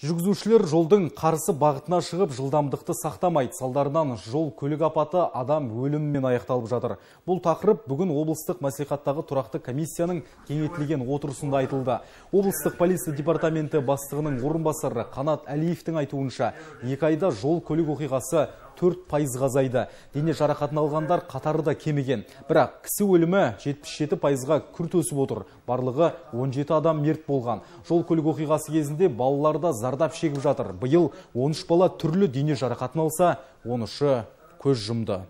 Жүргізушілер жолдың қарсы бағытына шығып жылдамдықты сақтамайды. Салдарынан жол көлік апаты адам өліммен аяқталып жатыр. Бұл тақырып бүгін облыстық мәслихаттағы тұрақты комиссияның кеңейтілген отырысында айтылды. Облыстық полиция департаменті бастығының орынбасары Қанат Әлиевтің айтуынша, екі айда жол көлік оқиғасы төрт пайызға азайды дене жарақатын алғандар қатары да кемеген. бірақ кісі өлімі 77 пайызға күрт өсіп отыр барлығы 17 адам мерт болған жол көлік оқиғасы кезінде балалар зардап шегіп жатыр биыл 13 бала түрлі дене жарақатын алса 13-і көз жұмды